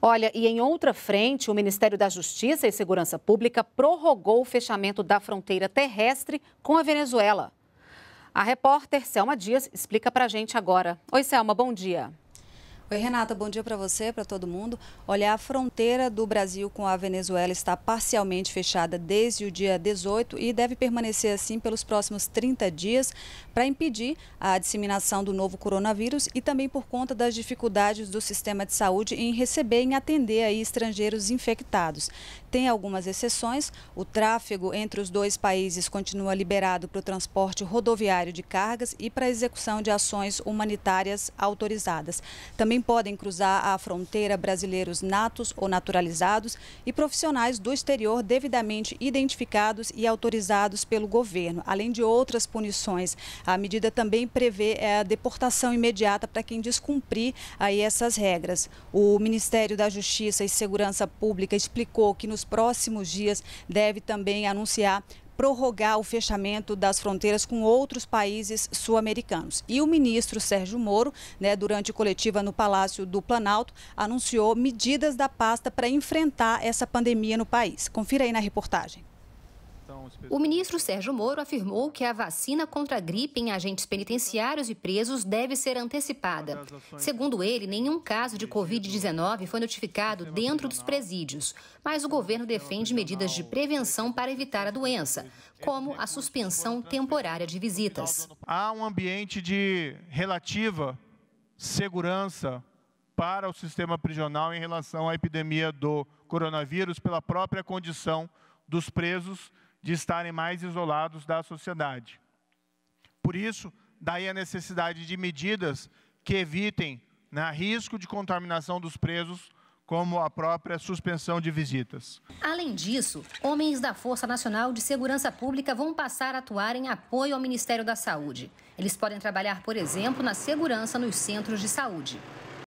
Olha, e em outra frente, o Ministério da Justiça e Segurança Pública prorrogou o fechamento da fronteira terrestre com a Venezuela. A repórter Selma Dias explica para a gente agora. Oi, Selma, bom dia. Oi, Renata, bom dia para você, para todo mundo. Olha, a fronteira do Brasil com a Venezuela está parcialmente fechada desde o dia 18 e deve permanecer assim pelos próximos 30 dias para impedir a disseminação do novo coronavírus e também por conta das dificuldades do sistema de saúde em receber e atender aí estrangeiros infectados. Tem algumas exceções. O tráfego entre os dois países continua liberado para o transporte rodoviário de cargas e para a execução de ações humanitárias autorizadas. Também podem cruzar a fronteira brasileiros natos ou naturalizados e profissionais do exterior devidamente identificados e autorizados pelo governo, além de outras punições. A medida também prevê é, a deportação imediata para quem descumprir aí essas regras. O Ministério da Justiça e Segurança Pública explicou que nos próximos dias deve também anunciar prorrogar o fechamento das fronteiras com outros países sul-americanos. E o ministro Sérgio Moro, né, durante coletiva no Palácio do Planalto, anunciou medidas da pasta para enfrentar essa pandemia no país. Confira aí na reportagem. O ministro Sérgio Moro afirmou que a vacina contra a gripe em agentes penitenciários e presos deve ser antecipada. Segundo ele, nenhum caso de Covid-19 foi notificado dentro dos presídios, mas o governo é defende medidas de prevenção para evitar a doença, como a suspensão é temporária de visitas. Há um ambiente de relativa segurança para o sistema prisional em relação à epidemia do coronavírus, pela própria condição dos presos de estarem mais isolados da sociedade. Por isso, daí a necessidade de medidas que evitem né, risco de contaminação dos presos como a própria suspensão de visitas. Além disso, homens da Força Nacional de Segurança Pública vão passar a atuar em apoio ao Ministério da Saúde. Eles podem trabalhar, por exemplo, na segurança nos centros de saúde.